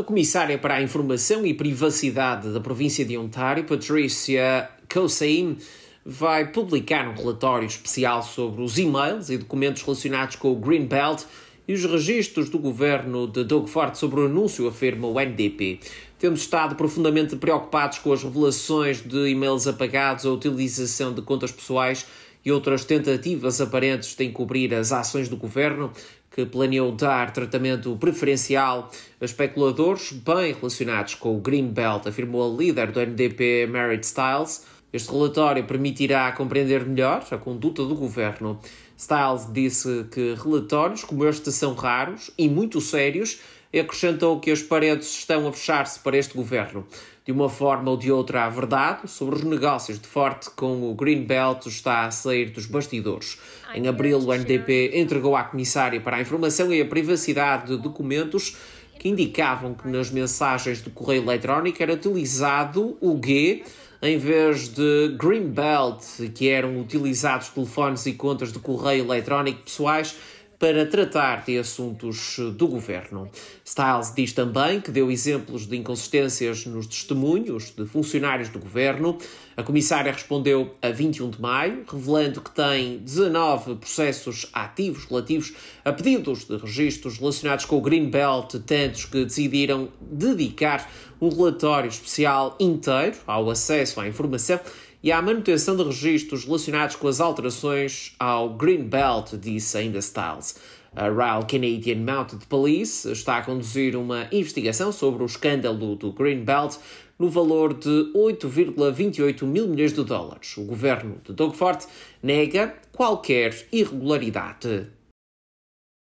A comissária é para a Informação e Privacidade da província de Ontário, Patricia Cosain, vai publicar um relatório especial sobre os e-mails e documentos relacionados com o Greenbelt e os registros do governo de Doug Ford sobre o anúncio, afirma o NDP. Temos estado profundamente preocupados com as revelações de e-mails apagados, a utilização de contas pessoais e outras tentativas aparentes de encobrir as ações do governo que planeou dar tratamento preferencial a especuladores bem relacionados com o Greenbelt, afirmou a líder do NDP, Merritt Stiles. Este relatório permitirá compreender melhor a conduta do governo. Styles disse que relatórios como este são raros e muito sérios e acrescentou que as paredes estão a fechar-se para este governo. De uma forma ou de outra, a verdade sobre os negócios de Forte com o Green Belt está a sair dos bastidores. Em abril, o NDP entregou à Comissária para a Informação e a Privacidade de Documentos que indicavam que nas mensagens do correio eletrónico era utilizado o G em vez de Greenbelt, que eram utilizados telefones e contas de correio eletrónico pessoais para tratar de assuntos do governo. Stiles diz também que deu exemplos de inconsistências nos testemunhos de funcionários do governo. A comissária respondeu a 21 de maio, revelando que tem 19 processos ativos relativos a pedidos de registros relacionados com o Greenbelt, tantos que decidiram dedicar um relatório especial inteiro ao acesso à informação e à manutenção de registros relacionados com as alterações ao Green Belt, disse ainda Styles. A Royal Canadian Mounted Police está a conduzir uma investigação sobre o escândalo do Green Belt no valor de 8,28 mil milhões de dólares. O governo de Doug Ford nega qualquer irregularidade.